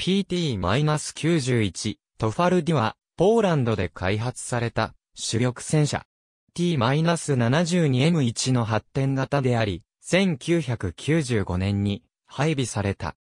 PT-91 トファルディは、ポーランドで開発された主力戦車。T-72M1 の発展型であり、1995年に配備された。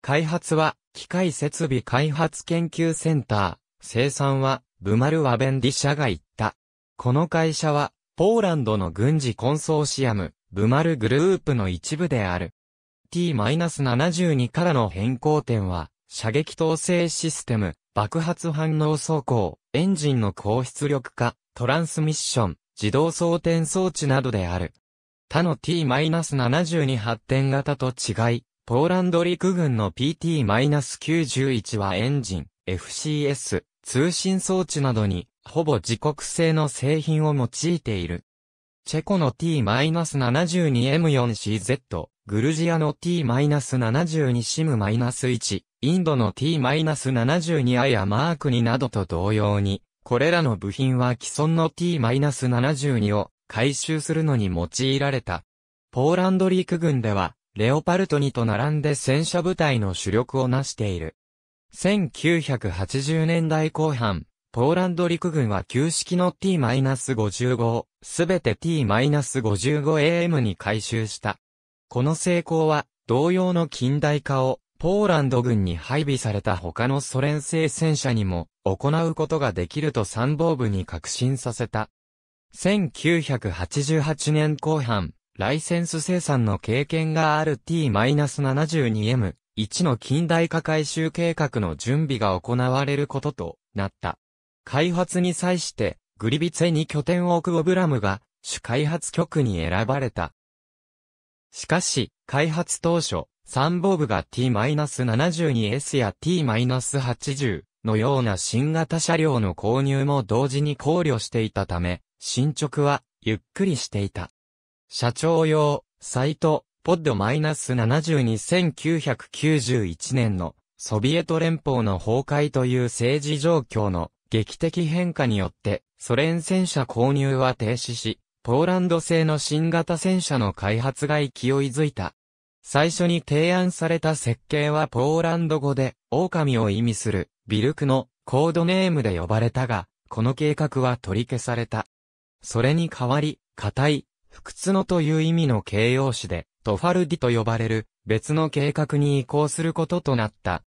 開発は、機械設備開発研究センター、生産は、ブマルワベンディ社が行った。この会社は、ポーランドの軍事コンソーシアム、ブマルグループの一部である。T-72 からの変更点は、射撃統制システム、爆発反応走行、エンジンの高出力化、トランスミッション、自動装填装置などである。他の T-72 発展型と違い、ポーランド陸軍の PT-91 はエンジン、FCS、通信装置などに、ほぼ自国製の製品を用いている。チェコの T-72M4CZ、グルジアの t-72 シム -1、インドの t-72 アやマークになどと同様に、これらの部品は既存の t-72 を回収するのに用いられた。ポーランド陸軍では、レオパルト2と並んで戦車部隊の主力を成している。1980年代後半、ポーランド陸軍は旧式の t-55 をすべて t-55am に回収した。この成功は、同様の近代化を、ポーランド軍に配備された他のソ連製戦車にも、行うことができると参謀部に確信させた。1988年後半、ライセンス生産の経験が RT-72M1 の近代化改修計画の準備が行われることとなった。開発に際して、グリビツェに拠点を置くオブラムが主開発局に選ばれた。しかし、開発当初、参謀部が T-72S や T-80 のような新型車両の購入も同時に考慮していたため、進捗はゆっくりしていた。社長用、サイト、ポッド -72991 年のソビエト連邦の崩壊という政治状況の劇的変化によってソ連戦車購入は停止し、ポーランド製の新型戦車の開発が勢いづいた。最初に提案された設計はポーランド語で、狼を意味する、ビルクのコードネームで呼ばれたが、この計画は取り消された。それに代わり、硬い、不屈のという意味の形容詞で、トファルディと呼ばれる、別の計画に移行することとなった。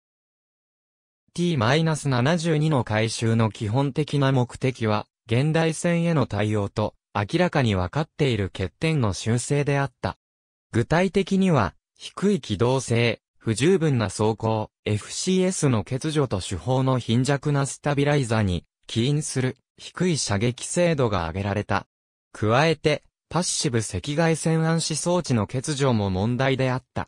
T-72 の回収の基本的な目的は、現代戦への対応と、明らかに分かっている欠点の修正であった。具体的には、低い機動性、不十分な走行、FCS の欠如と手法の貧弱なスタビライザーに起因する低い射撃精度が挙げられた。加えて、パッシブ赤外線暗視装置の欠如も問題であった。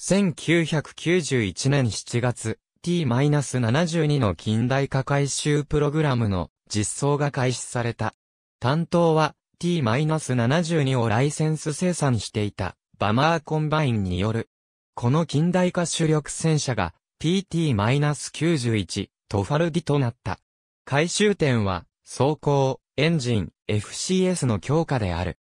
1991年7月、T-72 の近代化改修プログラムの実装が開始された。担当は、ST-72 をライセンス生産していたバマーコンバインによる。この近代化主力戦車が PT-91 トファルディとなった。回収点は走行、エンジン、FCS の強化である。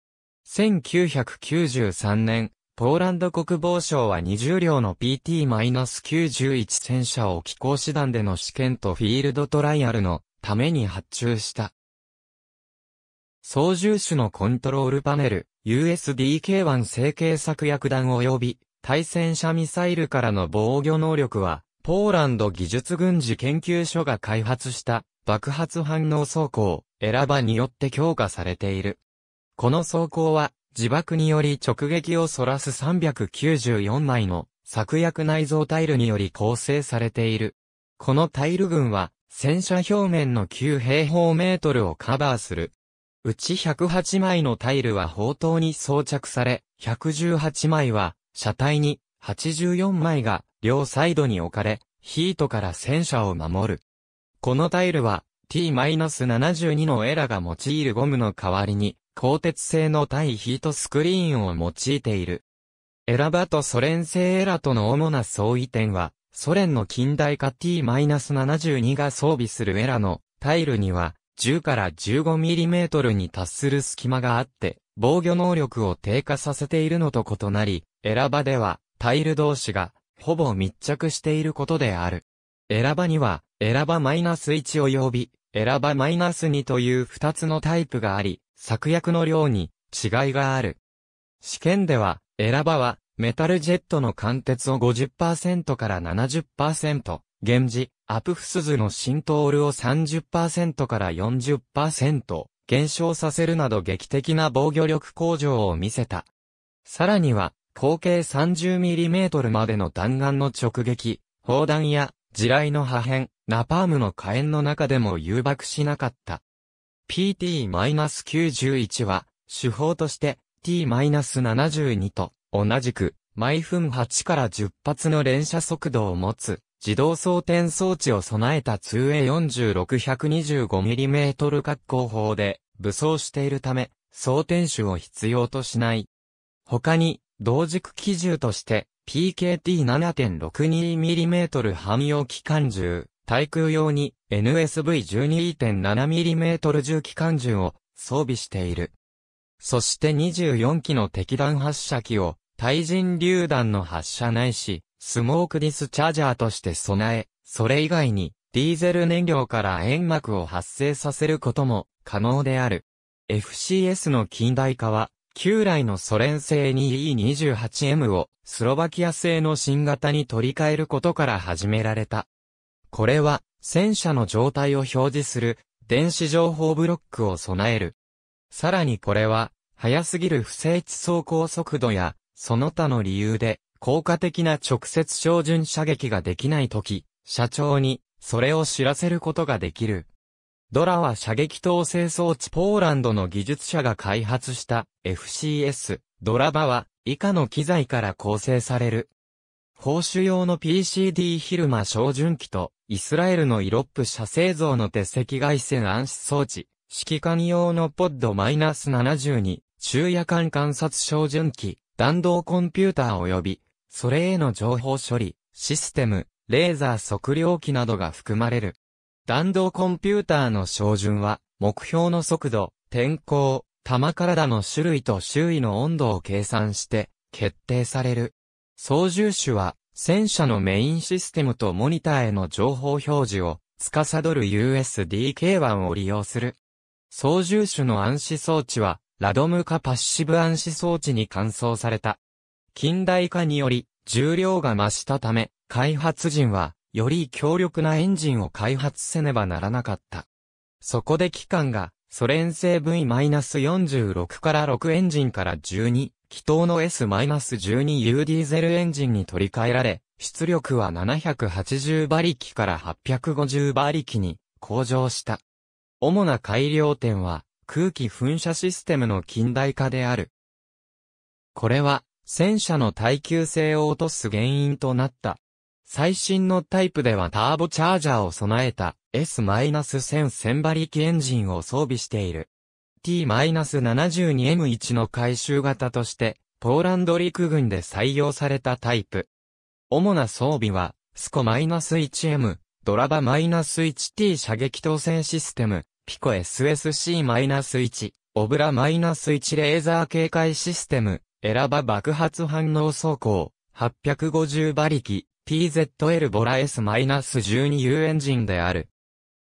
1993年、ポーランド国防省は20両の PT-91 戦車を機候。師団での試験とフィールドトライアルのために発注した。操縦手のコントロールパネル、USDK-1 成形策薬弾及び、対戦車ミサイルからの防御能力は、ポーランド技術軍事研究所が開発した爆発反応走行、ラバによって強化されている。この走行は自爆により直撃をそらす394枚の作薬内蔵タイルにより構成されている。このタイル群は戦車表面の9平方メートルをカバーするうち108枚のタイルは砲塔に装着され、118枚は車体に、84枚が両サイドに置かれ、ヒートから戦車を守る。このタイルは T-72 のエラが用いるゴムの代わりに、鋼鉄製の対ヒートスクリーンを用いている。エラバとソ連製エラとの主な相違点は、ソ連の近代化 T-72 が装備するエラのタイルには、10から15ミリメートルに達する隙間があって、防御能力を低下させているのと異なり、エラバでは、タイル同士が、ほぼ密着していることである。エラバには、エラバマイナス1及び、エラバマイナス2という2つのタイプがあり、作薬の量に違いがある。試験では、エラバは、メタルジェットの貫鉄を50%から70%、減時、アプフスズの浸透ールを30%から40%減少させるなど劇的な防御力向上を見せた。さらには、口径 30mm までの弾丸の直撃、砲弾や地雷の破片、ナパームの火炎の中でも誘爆しなかった。PT-91 は、手法として T-72 と同じく毎分8から10発の連射速度を持つ自動装填装置を備えた 2A4625mm 滑好砲で武装しているため、装填手を必要としない。他に、同軸機銃として、PKT7.62mm 汎用機関銃、対空用に NSV12.7mm 重機関銃を装備している。そして24機の敵弾発射機を対人榴弾の発射ないし、スモークディスチャージャーとして備え、それ以外に、ディーゼル燃料から煙幕を発生させることも可能である。FCS の近代化は、旧来のソ連製に E28M をスロバキア製の新型に取り替えることから始められた。これは、戦車の状態を表示する電子情報ブロックを備える。さらにこれは、速すぎる不整地走行速度や、その他の理由で、効果的な直接照準射撃ができないとき、社長に、それを知らせることができる。ドラは射撃統制装置ポーランドの技術者が開発した FCS、ドラバは、以下の機材から構成される。報酬用の PCD 昼間照準機と、イスラエルのイロップ射製造の鉄石外線暗視装置、指揮官用のポッドマイナス -72、昼夜間観察照準機、弾道コンピューター及び、それへの情報処理、システム、レーザー測量器などが含まれる。弾道コンピューターの照準は、目標の速度、天候、弾体の種類と周囲の温度を計算して、決定される。操縦手は、戦車のメインシステムとモニターへの情報表示を、司る USDK1 を利用する。操縦手の暗視装置は、ラドムカ・パッシブ暗視装置に換装された。近代化により重量が増したため、開発陣はより強力なエンジンを開発せねばならなかった。そこで機関がソ連製 V-46 から6エンジンから12、気筒の S-12U ディーゼルエンジンに取り替えられ、出力は780馬力から850馬力に向上した。主な改良点は空気噴射システムの近代化である。これは戦車の耐久性を落とす原因となった。最新のタイプではターボチャージャーを備えた S-1000 馬力エンジンを装備している。T-72M1 の回収型として、ポーランド陸軍で採用されたタイプ。主な装備は、スコ -1M、ドラバ -1T 射撃搭選システム、ピコ SSC-1、オブラ -1 レーザー警戒システム、選ば爆発反応走行、850馬力、TZL ボラ S-12U エンジンである。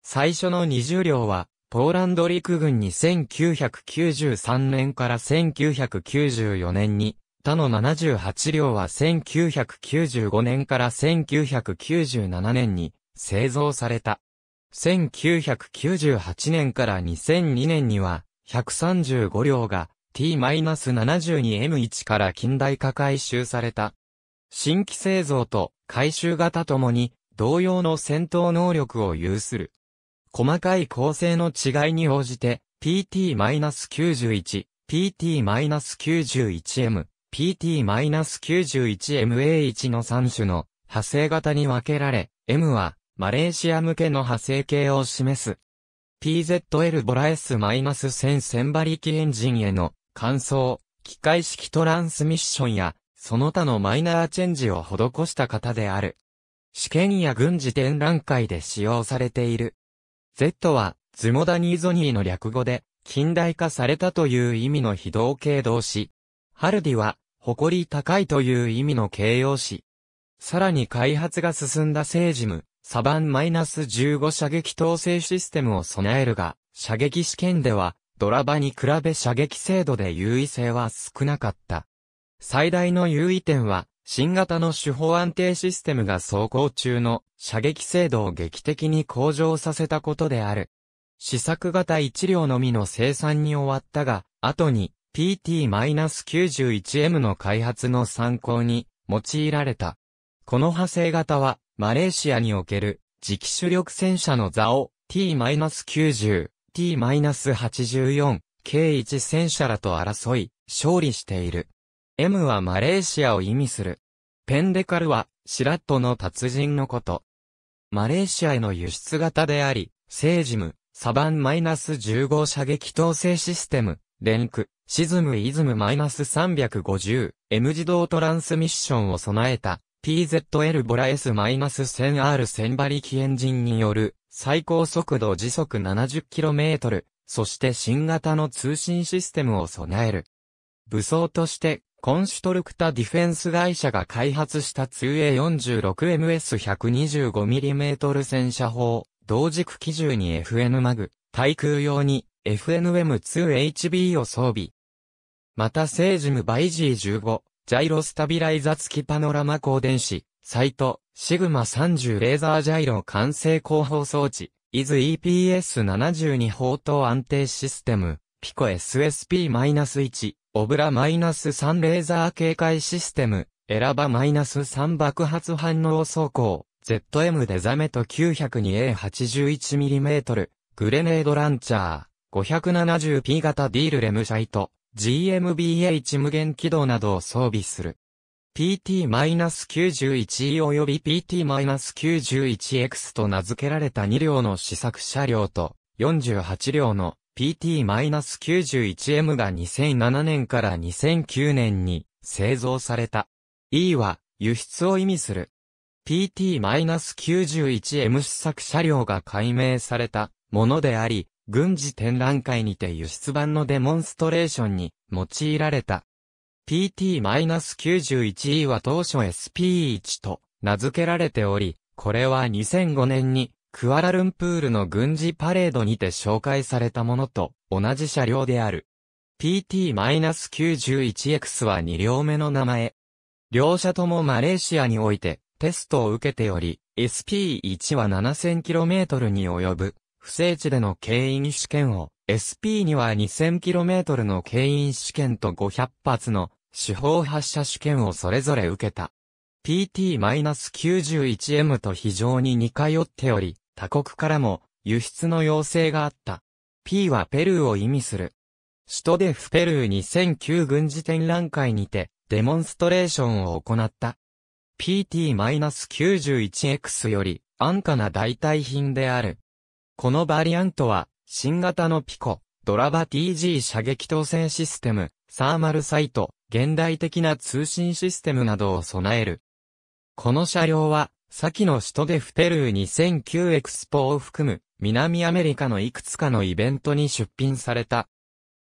最初の20両は、ポーランド陸軍に1993年から1994年に、他の78両は1995年から1997年に製造された。1998年から2002年には135両が T-72M1 から近代化回収された。新規製造と回収型ともに同様の戦闘能力を有する。細かい構成の違いに応じて PT-91、PT-91M、PT-91MA1 の3種の派生型に分けられ、M はマレーシア向けの派生形を示す。PZL ボラ S-1000 馬力エンジンへの乾燥、機械式トランスミッションや、その他のマイナーチェンジを施した方である。試験や軍事展覧会で使用されている。Z は、ズモダニーゾニーの略語で、近代化されたという意味の非同形動詞。ハルディは、誇り高いという意味の形容詞。さらに開発が進んだセージム、サバン -15 射撃統制システムを備えるが、射撃試験では、ドラバに比べ射撃精度で優位性は少なかった。最大の優位点は、新型の手法安定システムが走行中の射撃精度を劇的に向上させたことである。試作型1両のみの生産に終わったが、後に PT-91M の開発の参考に用いられた。この派生型は、マレーシアにおける、磁気主力戦車の座を T-90 t 8 4 k 1戦車らと争い、勝利している。M はマレーシアを意味する。ペンデカルは、シラットの達人のこと。マレーシアへの輸出型であり、セージム、サバン -15 射撃統制システム、レンク、シズムイズム -350、M 自動トランスミッションを備えた、PZL ボラ S-1000R 1000馬力エンジンによる、最高速度時速 70km、そして新型の通信システムを備える。武装として、コンシュトルクタディフェンス会社が開発した 2A46MS125mm 戦車砲、同軸機銃に FN マグ、対空用に FNM2HB を装備。また、セージムバイジー1 5ジャイロスタビライザ付きパノラマ光電子、サイト、シグマ30レーザージャイロ完成広報装置、イズ EPS72 砲塔安定システム、ピコ SSP-1、オブラ -3 レーザー警戒システム、エラバ -3 爆発反応走行、ZM デザメト 902A81mm、グレネードランチャー、570P 型ディールレムシャイト、GMBH 無限軌道などを装備する。PT-91E 及び PT-91X と名付けられた2両の試作車両と48両の PT-91M が2007年から2009年に製造された。E は輸出を意味する。PT-91M 試作車両が解明されたものであり、軍事展覧会にて輸出版のデモンストレーションに用いられた。PT-91E は当初 SP1 と名付けられており、これは2005年にクアラルンプールの軍事パレードにて紹介されたものと同じ車両である。PT-91X は2両目の名前。両者ともマレーシアにおいてテストを受けており、SP1 は 7000km に及ぶ不正地での牽引試験を、SP2 は 2000km の牽引試験と500発の手法発射試験をそれぞれ受けた。PT-91M と非常に似通っており、他国からも輸出の要請があった。P はペルーを意味する。首都でフペルー2009軍事展覧会にて、デモンストレーションを行った。PT-91X より安価な代替品である。このバリアントは、新型のピコ、ドラバ TG 射撃統制システム、サーマルサイト、現代的な通信システムなどを備える。この車両は、先の首都でフペルー2009エクスポを含む、南アメリカのいくつかのイベントに出品された。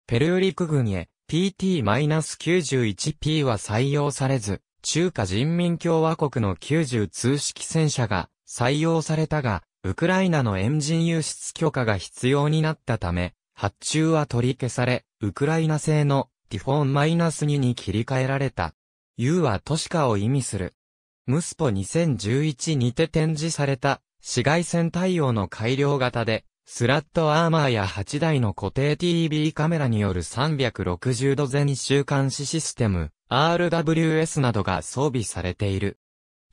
ペルー陸軍へ PT-91P は採用されず、中華人民共和国の90通式戦車が採用されたが、ウクライナのエンジン輸出許可が必要になったため、発注は取り消され、ウクライナ製のティフォン -2 に切り替えられた。U は都市化を意味する。ムスポ2011にて展示された紫外線対応の改良型で、スラットアーマーや8台の固定 TV カメラによる360度全周監視システム、RWS などが装備されている。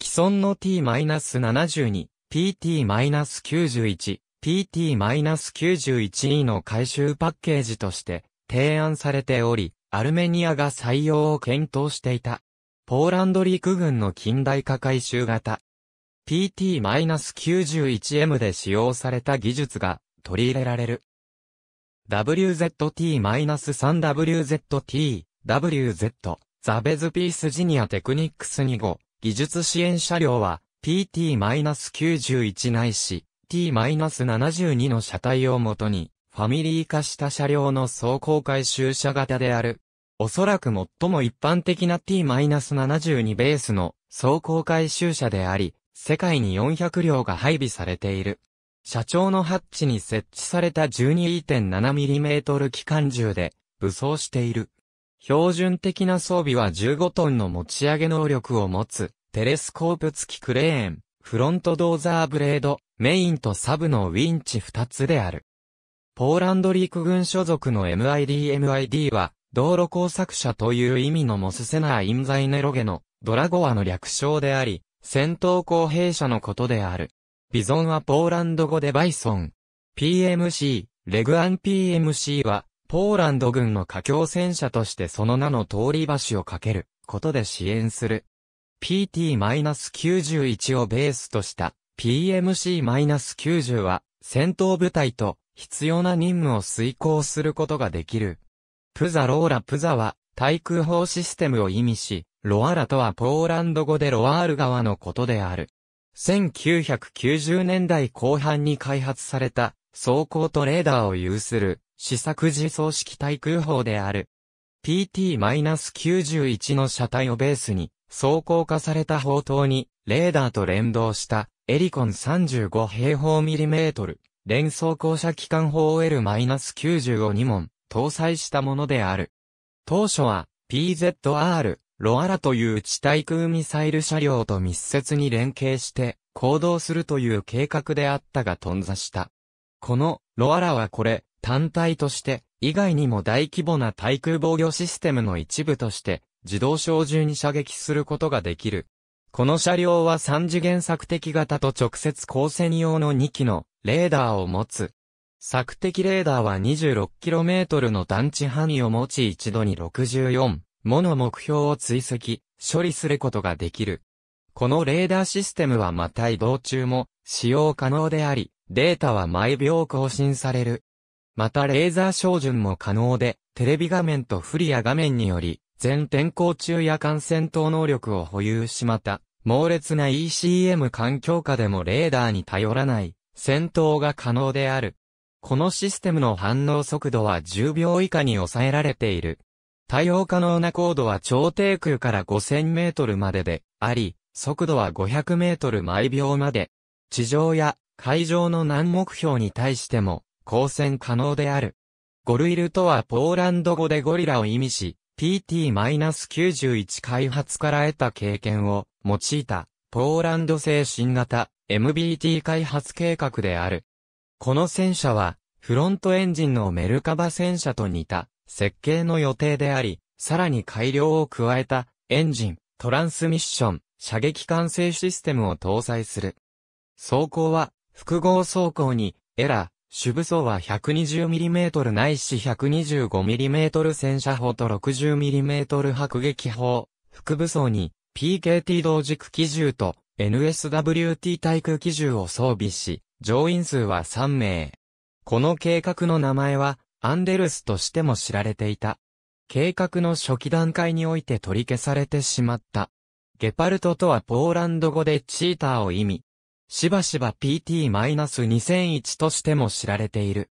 既存の T-72、PT-91、PT-91E の回収パッケージとして提案されており、アルメニアが採用を検討していた。ポーランド陸軍の近代化回収型。PT-91M で使用された技術が取り入れられる。WZT-3WZT、WZ、ザベズピースジニアテクニックス2号、技術支援車両は PT-91 ないし T-72 の車体をもとにファミリー化した車両の走行回収車型であるおそらく最も一般的な T-72 ベースの走行回収車であり、世界に400両が配備されている。社長のハッチに設置された 12.7mm 機関銃で武装している。標準的な装備は15トンの持ち上げ能力を持つ、テレスコープ付きクレーン、フロントドーザーブレード、メインとサブのウィンチ2つである。ポーランド陸軍所属の MIDMID は、道路工作者という意味のモスセナー・インザイネロゲの、ドラゴアの略称であり、戦闘工兵者のことである。ビゾンはポーランド語でバイソン。PMC、レグアン PMC は、ポーランド軍の架境戦車としてその名の通り橋を架けることで支援する。PT-91 をベースとした PMC-90 は戦闘部隊と必要な任務を遂行することができるプザローラプザは、対空砲システムを意味し、ロアラとはポーランド語でロアール川のことである。1990年代後半に開発された、装甲とレーダーを有する、試作自走式対空砲である。PT-91 の車体をベースに、装甲化された砲塔に、レーダーと連動した、エリコン35平方ミリメートル、連装甲車機関砲 l 9を2門、搭載したものである。当初は PZR、ロアラという地対空ミサイル車両と密接に連携して行動するという計画であったが頓挫した。このロアラはこれ単体として以外にも大規模な対空防御システムの一部として自動小銃に射撃することができる。この車両は3次元索敵型と直接交戦用の2機のレーダーを持つ索敵レーダーは 26km の団地範囲を持ち一度に64もの目標を追跡、処理することができる。このレーダーシステムはまた移動中も使用可能であり、データは毎秒更新される。またレーザー照準も可能で、テレビ画面とフリア画面により、全天候中や感染等能力を保有しまた、猛烈な ECM 環境下でもレーダーに頼らない、戦闘が可能である。このシステムの反応速度は10秒以下に抑えられている。対応可能な高度は超低空から5000メートルまでであり、速度は500メートル毎秒まで。地上や海上の難目標に対しても光線可能である。ゴルイルとはポーランド語でゴリラを意味し、PT-91 開発から得た経験を用いたポーランド製新型 MBT 開発計画である。この戦車は、フロントエンジンのメルカバ戦車と似た設計の予定であり、さらに改良を加えたエンジン、トランスミッション、射撃管制システムを搭載する。走行は複合走行にエラー、主武装は 120mm ないし 125mm 戦車砲と 60mm 迫撃砲、副武装に PKT 同軸機銃と NSWT 対空機銃を装備し、乗員数は3名。この計画の名前は、アンデルスとしても知られていた。計画の初期段階において取り消されてしまった。ゲパルトとはポーランド語でチーターを意味。しばしば PT-2001 としても知られている。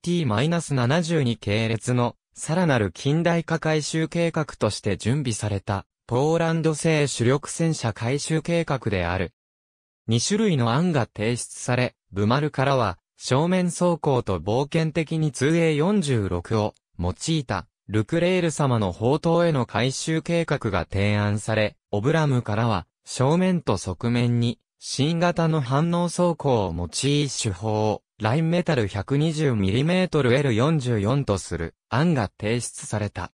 T-72 系列のさらなる近代化改修計画として準備されたポーランド製主力戦車改修計画である。2種類の案が提出され、ブマルからは、正面走行と冒険的に 2A46 を用いた、ルクレール様の砲塔への改修計画が提案され、オブラムからは、正面と側面に、新型の反応走行を用い手法を、ラインメタル 120mmL44 とする案が提出された。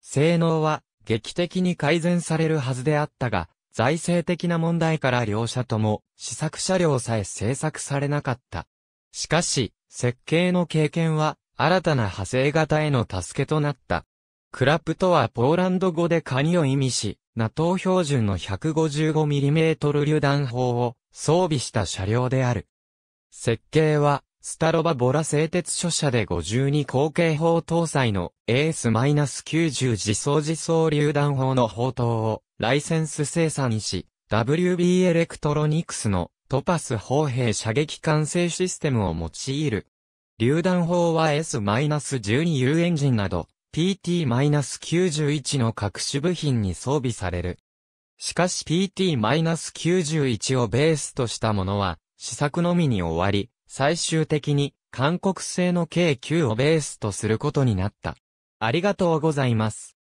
性能は劇的に改善されるはずであったが、財政的な問題から両社とも試作車両さえ製作されなかった。しかし、設計の経験は新たな派生型への助けとなった。クラプとはポーランド語でカニを意味し、NATO 標準の 155mm 榴弾砲を装備した車両である。設計は、スタロバボラ製鉄所社で52口径砲搭載の AS-90 自走自走榴弾砲の砲塔をライセンス生産し、WB エレクトロニクスのトパス砲兵射撃管制システムを用いる。榴弾砲は S-12U エンジンなど PT-91 の各種部品に装備される。しかし PT-91 をベースとしたものは試作のみに終わり、最終的に韓国製の K9 をベースとすることになった。ありがとうございます。